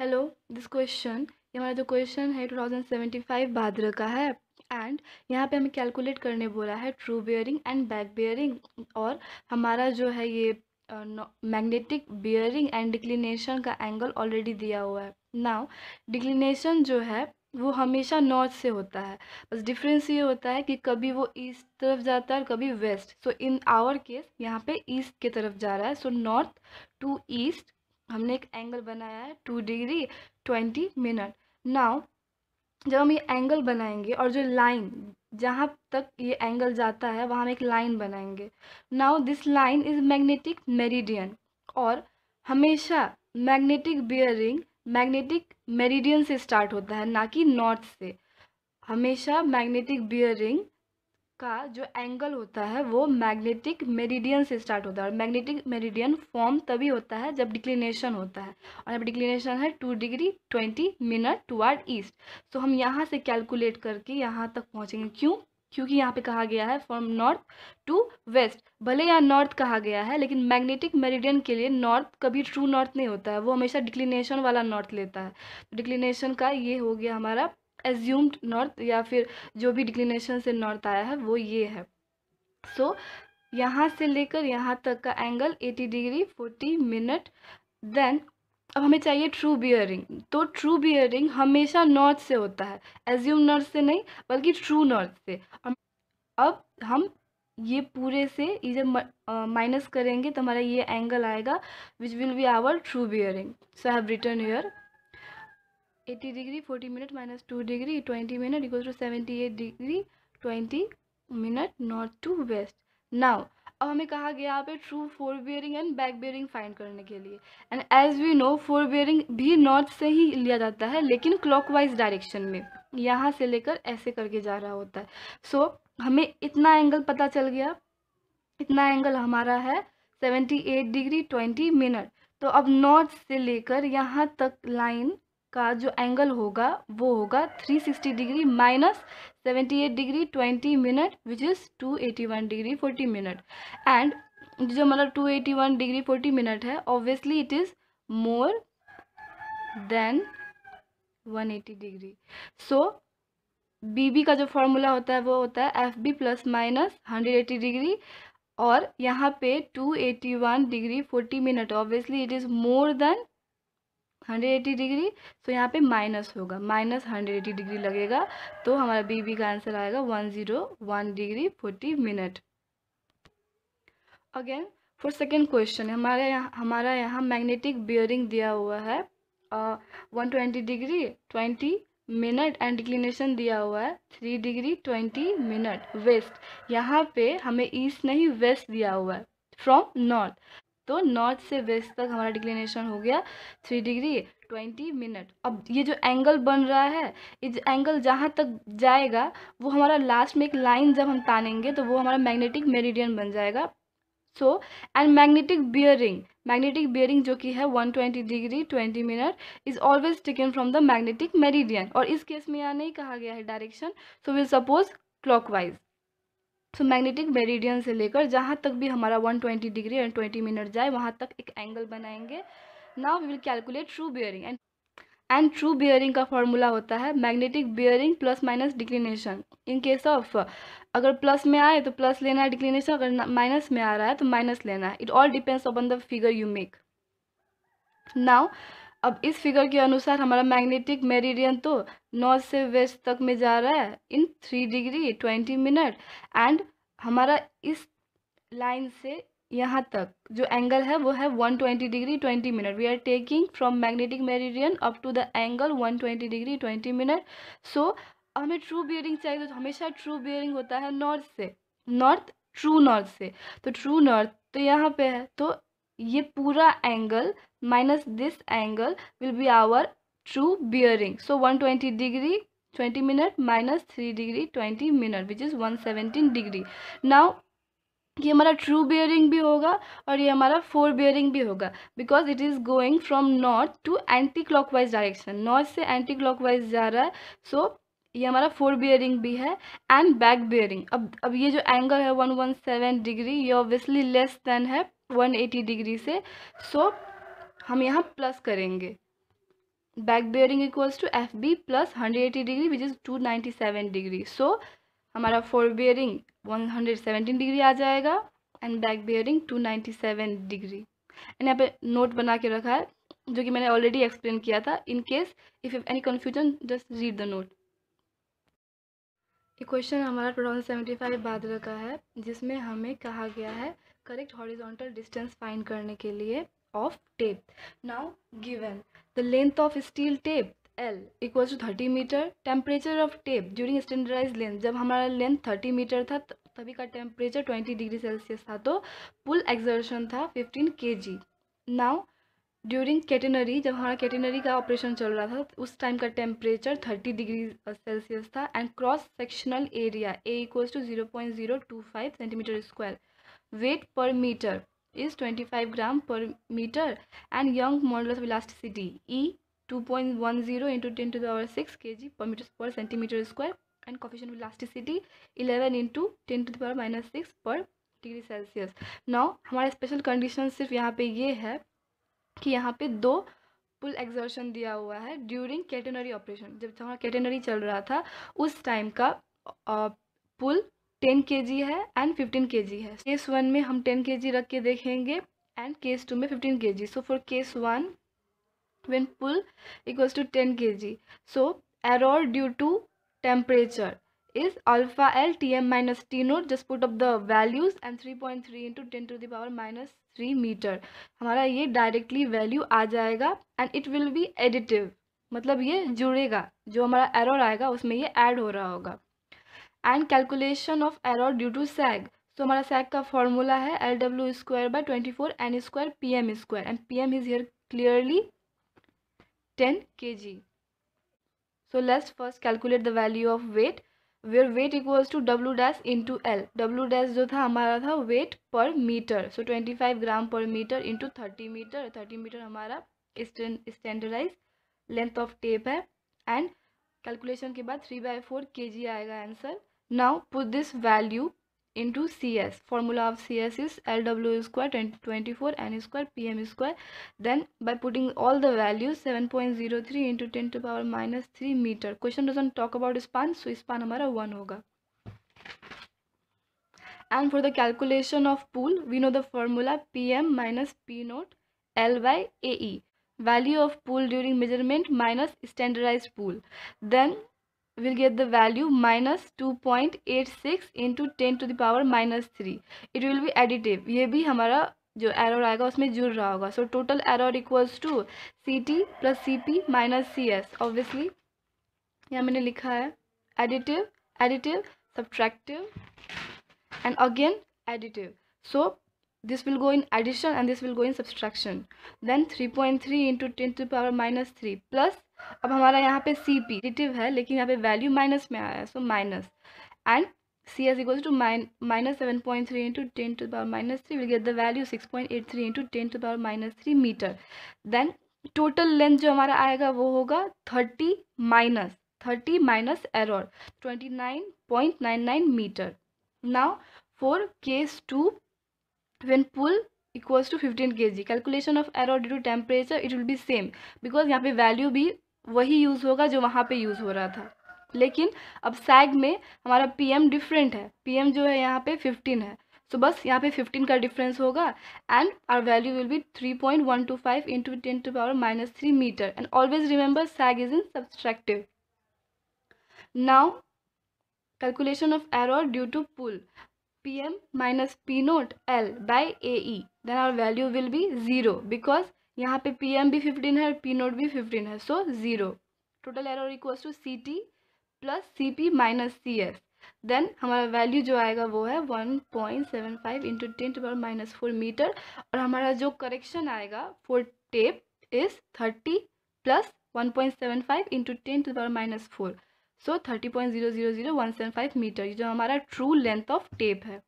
hello this question ये हमारा जो क्वेश्चन है 2075 भाद्र का है एंड यहाँ पे हमें कैलकुलेट करने बोला है true bearing and back bearing और हमारा जो है ये मैग्नेटिक बियरिंग एंड डिक्लिनेशन का एंगल ऑलरेडी दिया हुआ है नाउ डिक्लिनेशन जो है वो हमेशा नॉर्थ से होता है बस डिफरेंस ये होता है कि कभी वो ईस्ट तरफ जाता है और कभी west so in our case यहाँ पे ईस्ट के तरफ जा रहा है सो नॉर्थ टू ईस्ट हमने एक एंगल बनाया है two degree twenty minute now जब हम ये एंगल बनाएंगे और जो लाइन जहाँ तक ये एंगल जाता है वहाँ हम एक लाइन बनाएंगे now this line is magnetic meridian और हमेशा मैग्नेटिक बियरिंग मैग्नेटिक मेरिडियन से स्टार्ट होता है ना कि नॉर्थ से हमेशा मैग्नेटिक बियरिंग का जो एंगल होता है वो मैग्नेटिक मेरिडियन से स्टार्ट होता है और मैग्नेटिक मेरिडियन फॉर्म तभी होता है जब डिक्लिनेशन होता है और अब डिक्लिनेशन है two degree twenty minute toward east so हम यहाँ से कैलकुलेट करके यहाँ तक पहुँचेंगे क्यों क्योंकि यहाँ पे कहा गया है फ्रॉम नॉर्थ टू वेस्ट भले यहाँ नॉर्थ कहा गया है लेकिन मैग्नेटिक मेरिडियन के लिए नॉर्थ कभी ट्रू नॉर्थ नहीं होता है वो हमेशा डिक्लिनेशन वाला नॉर्थ लेता है तो डिक्लिनेशन का ये हो गया हमारा एज्यूम्ड नॉर्थ या फिर जो भी डिक्लिनेशन से नॉर्थ आया है वो ये है सो so, यहाँ से लेकर यहाँ तक का एंगल 80 डिग्री 40 मिनट देन अब हमें चाहिए ट्रू बियरिंग तो ट्रू बियरिंग हमेशा नॉर्थ से होता है एज्यूम नॉर्थ से नहीं बल्कि ट्रू नॉर्थ से अब हम ये पूरे से इधर माइनस करेंगे तो हमारा ये एंगल आएगा which will be our true bearing so have return here eighty degree forty minute minus two degree twenty minute equal to seventy eight degree twenty minute north to west now अब हमें कहा गया यहाँ पे true fore bearing and back bearing find करने के लिए and as we know fore bearing भी नॉर्थ से ही लिया जाता है लेकिन क्लॉकवाइज डायरेक्शन में यहाँ से लेकर ऐसे करके जा रहा होता है सो so, हमें इतना एंगल पता चल गया इतना एंगल हमारा है seventy eight degree twenty minute तो अब नॉर्थ से लेकर यहाँ तक लाइन का जो एंगल होगा वो होगा 360 degree minus 78 degree 20 minute which is 281 degree 40 minute and जो मतलब 281 डिग्री 40 मिनट है obviously it is more than 180 degree so B B का जो फॉर्मूला होता है वो होता है F B plus minus hundred degree और यहाँ पे two eighty one degree forty minute obviously it is more than hundred eighty degree तो यहाँ पे माइनस होगा माइनस हंड्रेड एट्टी डिग्री लगेगा तो हमारा बी बी का आंसर आएगा one zero one degree forty minute again for second question हमारे यहाँ हमारा यहाँ मैग्नेटिक बियरिंग दिया हुआ है one twenty degree twenty minute and declination दिया हुआ है three degree twenty minute west यहाँ पे हमें ईस्ट नहीं वेस्ट दिया हुआ है फ्रॉम नॉर्थ तो नॉर्थ से वेस्ट तक हमारा डिक्लिनेशन हो गया थ्री डिग्री ट्वेंटी मिनट अब ये जो एंगल बन रहा है ये एंगल जहाँ तक जाएगा वो हमारा लास्ट में एक लाइन जब हम तानेंगे तो वो हमारा मैग्नेटिक मेरिडियन बन जाएगा so and magnetic bearing magnetic bearing जो कि है 120 degree 20 minute is always taken from the magnetic meridian और इस केस में यहाँ नहीं कहा गया है direction so will suppose clockwise so magnetic meridian से लेकर जहाँ तक भी हमारा 120 डिग्री एंड 20 मिनट जाए वहाँ तक एक एंगल बनाएंगे now we will calculate true bearing and and true bearing का फॉर्मूला होता है magnetic bearing plus minus declination in case of अगर प्लस में आए तो प्लस लेना है डिक्लिनेशन अगर माइनस में आ रहा है तो माइनस लेना है it all depends upon the figure you make now अब इस फिगर के अनुसार हमारा मैग्नेटिक मेरिडियन तो नॉर्थ से वेस्ट तक में जा रहा है in three degree twenty minute and हमारा इस लाइन से यहाँ तक जो एंगल है वो है one twenty degree twenty minute we are taking from magnetic meridian up to the angle one twenty degree twenty minute so हमें ट्रू बियरिंग चाहिए तो हमेशा ट्रू बियरिंग होता है नॉर्थ से नॉर्थ ट्रू नॉर्थ से तो ट्रू नॉर्थ तो यहाँ पे है तो ये पूरा angle minus this angle will be our true bearing so one twenty degree twenty minute minus three degree twenty minute which is one seventeen degree now ये हमारा ट्रू बियरिंग भी होगा और ये हमारा फोर बियरिंग भी होगा because it is going from north to anti clockwise direction north से एंटी क्लॉकवाइज जा रहा है सो so, ये हमारा फोर बियरिंग भी है एंड बैक बियरिंग अब अब ये जो एंगल है वन वन सेवन डिग्री ये ऑब्वियसली लेस देन है 180 डिग्री से सो हम यहाँ प्लस करेंगे back bearing equals to F B plus hundred eighty degree which is two ninety seven degree so हमारा fore bearing one hundred seventeen degree आ जाएगा and back bearing two ninety seven degree and यहाँ पे note बना के रखा है जो कि मैंने ऑलरेडी एक्सप्लेन किया था in case if any confusion just read the note ये क्वेश्चन हमारा टू थाउजेंड सेवेंटी फाइव बादल का है जिसमें हमें कहा गया है करेक्ट हॉरिजॉन्टल डिस्टेंस फाइंड करने के लिए of tape now given the length of steel tape L equal to thirty metre temperature of tape during standardize length जब हमारा लेंथ थर्टी मीटर था तभी का टेम्परेचर ट्वेंटी डिग्री सेल्सियस था तो पुल एक्सर्शन था फिफ्टीन के जी नाउ ड्यूरिंग कैटेनरी जब हमारा कैटेनरी का ऑपरेशन चल रहा था उस टाइम का टेम्परेचर थर्टी डिग्री सेल्सियस था and cross sectional area A equals to zero point zero two five centimetre square weight per metre is twenty five gram per metre and Young model of elasticity E two point one zero into ten to the power six K G per metre per centimetre square and coefficient elasticity eleven into ten to the power minus six per degree Celsius now हमारा special condition सिर्फ यहाँ पे ये है कि यहाँ पे दो पुल एक्सर्शन दिया हुआ है ड्यूरिंग कैटेनरी ऑपरेशन जब हमारा कैटेनरी चल रहा था उस टाइम का पुल टेन के जी है एंड फिफ्टीन के जी है केस वन में हम टेन के जी रख के देखेंगे एंड केस टू में fifteen K G so for case one pull when pull equals to 10 due to temperature is alpha L T M minus T nought just put of the values and three point three into ten to the power minus three metre हमारा ये directly value आ जाएगा and it will be additive मतलब ये जुड़ेगा जो हमारा error आएगा उसमें ये ऐड हो रहा होगा and calculation of error due to sag तो हमारा सैग का फॉर्मूला है L W square by twenty four N square P M square and P M is here clearly ten K G so let's first calculate the value of weight where weight equals to W dash into L W dash जो था हमारा था weight per metre so twenty five gram per metre into thirty metre thirty metre हमारा standardise length of tape है and calculation के बाद three by four K G आएगा answer now put this value into cs formula of cs is lw square 24 n square pm square then by putting all the values 7.03 into 10 to the power minus 3 meter question doesn't talk about span so span hamara 1 hoga and for the calculation of pool we know the formula pm minus p naught l by ae value of pool during measurement minus standardized pool then we'll get the value minus 2.86 into 10 to the power minus 3 it will be additive ये भी हमारा जो error आएगा उसमें जुड़ रहा होगा so total error equals to C T plus C P minus C S obviously यहाँ मैंने लिखा है additive additive subtractive and again additive so this will go in addition and this will go in subtraction then 3.3 into 10 to the power minus 3 plus अब हमारा यहाँ पे सी पीजिटिव है लेकिन यहाँ पे वैल्यू माइनस में आया है so minus and C S equal to minus seven point three into ten to the power minus three will get the value six point eight three into ten to the power minus three metre then total length जो हमारा आएगा वो होगा thirty minus thirty minus error twenty nine point nine nine metre now case two when pull equals to fifteen K G calculation of error due to temperature it will be same because यहाँ पे value भी वही use होगा जो वहाँ पे use हो रहा था लेकिन अब सैग में हमारा पीएम डिफरेंट है पीएम जो है यहाँ पे 15 है सो so, बस यहाँ पे 15 का डिफरेंस होगा and R value will be 3.125 point one two five into ten to power minus three metre and always remember sag is in subtractive now calculation of error due to pull minus P nought L l A E then R value will be zero because यहाँ पे P M भी fifteen है P nought भी fifteen है so zero total error equal to C T plus C P minus C S then हमारा वैल्यू जो आएगा वो है one point seven five into ten to minus four metre और हमारा जो करेक्शन आएगा for tape is thirty plus one point seven five into ten to minus four so thirty point zero zero zero one seven five metre जो हमारा true length of tape है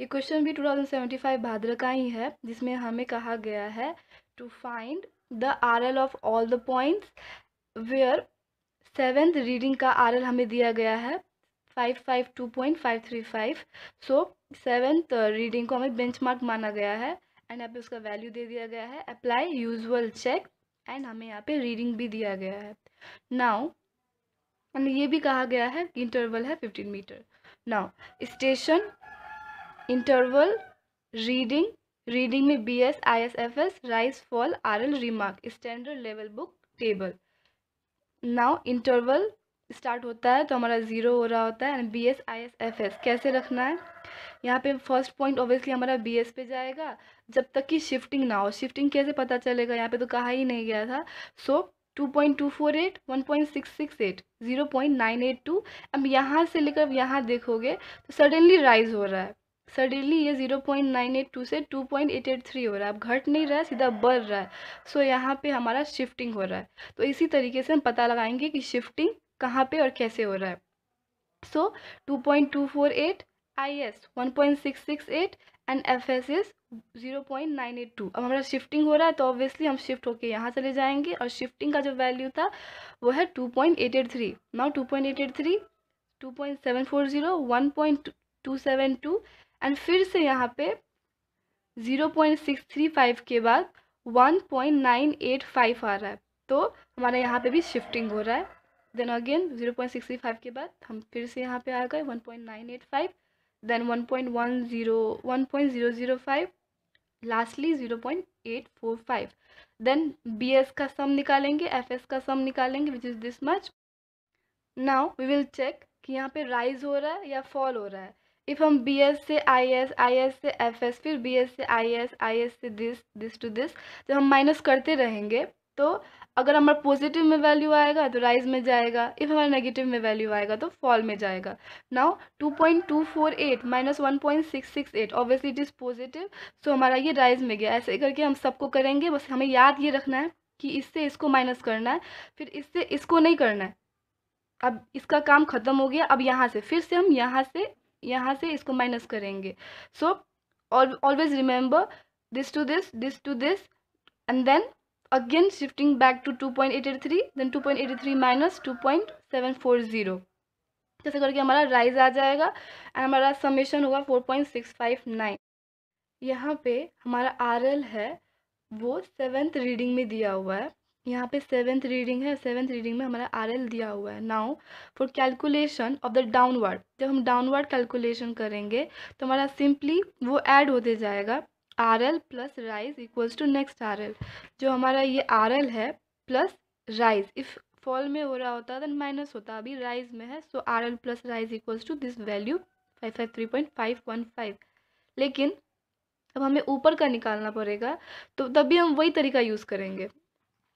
ये question भी 2075 भाद्र का ही है जिसमें हमें कहा गया है to find the R L of all the points where seventh reading का आर एल हमें दिया गया है five five two point five three five so seventh reading को हमें बेंच मार्क माना गया है एंड यहाँ पे उसका वैल्यू दे दिया गया है अप्लाई यूजल चेक एंड हमें यहाँ पे रीडिंग भी दिया गया है नाउ ये भी कहा गया है इंटरवल है fifteen metre now station interval reading reading में B S I S F S rise fall R L remark standard level book table now interval start होता है तो हमारा ज़ीरो हो रहा होता है and B S I S F S कैसे रखना है यहाँ पे फर्स्ट पॉइंट ऑब्वियसली हमारा बी एस पे जाएगा जब तक कि शिफ्टिंग ना हो शिफ्टिंग कैसे पता चलेगा यहाँ पे तो कहा ही नहीं गया था so two point two four eight one point six six eight zero point nine eight two अब यहाँ से लेकर यहाँ देखोगे तो सडनली राइज हो रहा है सडनली ये zero point nine eight two से two point eight eight three हो रहा है अब घट नहीं रहा है सीधा बढ़ रहा है सो so, यहाँ पे हमारा शिफ्टिंग हो रहा है तो इसी तरीके से हम पता लगाएंगे कि शिफ्टिंग कहाँ पे और कैसे हो रहा है so two point two four eight I S one point six six eight and F S is zero point nine eight two अब हमारा शिफ्टिंग हो रहा है तो ऑब्वियसली हम शिफ्ट होकर यहाँ चले जाएंगे और शिफ्टिंग का जो वैल्यू था वो है two point eight eight three now two point eight eight three two point seven four zero one point two seven two and फिर से यहाँ पे zero point six three five के बाद one point nine eight five आ रहा है तो हमारा यहाँ पे भी शिफ्टिंग हो रहा है then again zero point six three five के बाद हम फिर से यहाँ पे आ गए one point nine eight five then one point one zero one point zero zero five lastly zero point eight four five then B S का सम निकालेंगे एफ एस का सम निकालेंगे which is this much now we will check कि यहाँ पे rise हो रहा है या फॉल हो रहा है इफ़ हम बी एस से आई एस आई एस से एफ एस फिर बी एस से आई एस आई एस से दिस दिस टू दिस जब हम माइनस करते रहेंगे तो अगर हमारा पॉजिटिव में वैल्यू आएगा तो राइज में जाएगा इफ़ हमारा नेगेटिव में वैल्यू आएगा तो फॉल में जाएगा now 2.248 minus one point six six eight obviously it is positive so हमारा ये राइज में गया ऐसे करके हम सबको करेंगे बस हमें याद ये रखना है कि इससे इसको माइनस करना है फिर इससे इसको नहीं करना है अब इसका काम ख़त्म हो गया अब यहाँ से फिर से हम यहाँ से यहाँ से इसको माइनस करेंगे so always remember this to this this to this and then again shifting back to two point eight eight three then two point eight eight three minus two point seven four zero जैसे करके हमारा rise आ जाएगा and हमारा summation होगा four point six five nine यहाँ पे हमारा R L है वो सेवेंथ रीडिंग में दिया हुआ है यहाँ पे सेवेंथ रीडिंग है सेवेंथ रीडिंग में हमारा आर एल दिया हुआ है now for calculation of the downward जब हम डाउनवर्ड कैलकुलेशन करेंगे तो हमारा सिंपली वो ऐड होते जाएगा R L plus rise equals to next R L जो हमारा ये आर एल है प्लस राइज इफ़ फॉल में हो रहा होता देन माइनस होता अभी राइज में है so R L plus rise equals to this value five five three point five one five लेकिन अब हमें ऊपर का निकालना पड़ेगा तो तभी हम वही तरीका यूज़ करेंगे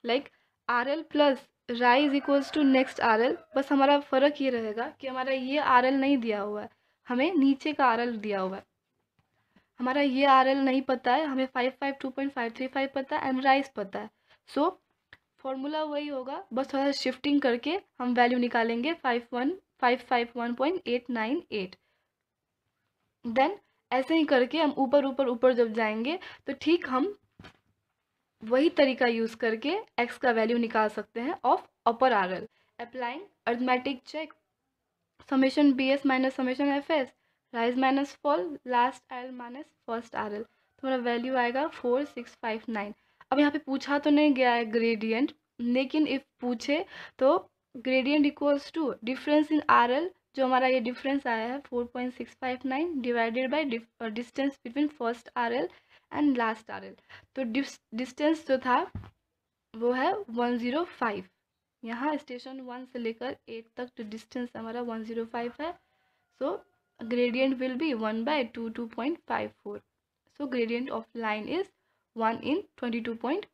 like R L plus rise equals to next R L बस हमारा फ़र्क ये रहेगा कि हमारा ये आर एल नहीं दिया हुआ है हमें नीचे का आर एल दिया हुआ है हमारा ये आर एल नहीं पता है हमें five five two point five three five पता है एंड राइज पता है सो so, फॉर्मूला वही होगा बस थोड़ा सा शिफ्टिंग करके हम वैल्यू निकालेंगे five one five five one point eight nine eight then ऐसे ही करके हम ऊपर ऊपर ऊपर जब जाएंगे तो ठीक हम वही तरीका यूज़ करके एक्स का वैल्यू निकाल सकते हैं of upper R L applying arithmetic check summation B S minus summation F S rise minus fall last R L minus first R L तो मेरा वैल्यू आएगा फोर सिक्स फाइव नाइन अब यहाँ पे पूछा तो नहीं गया है ग्रेडियंट लेकिन इफ़ पूछे तो gradient equals to difference in R L जो हमारा ये डिफरेंस आया है four point six five nine divided by distance between first R L and last R L तो डिस्टेंस जो था वो है वन ज़ीरो फाइव यहाँ स्टेशन वन से लेकर एट तक जो डिस्टेंस हमारा वन ज़ीरो फाइव है so gradient will be one by two two point five four so gradient of line is one in twenty two point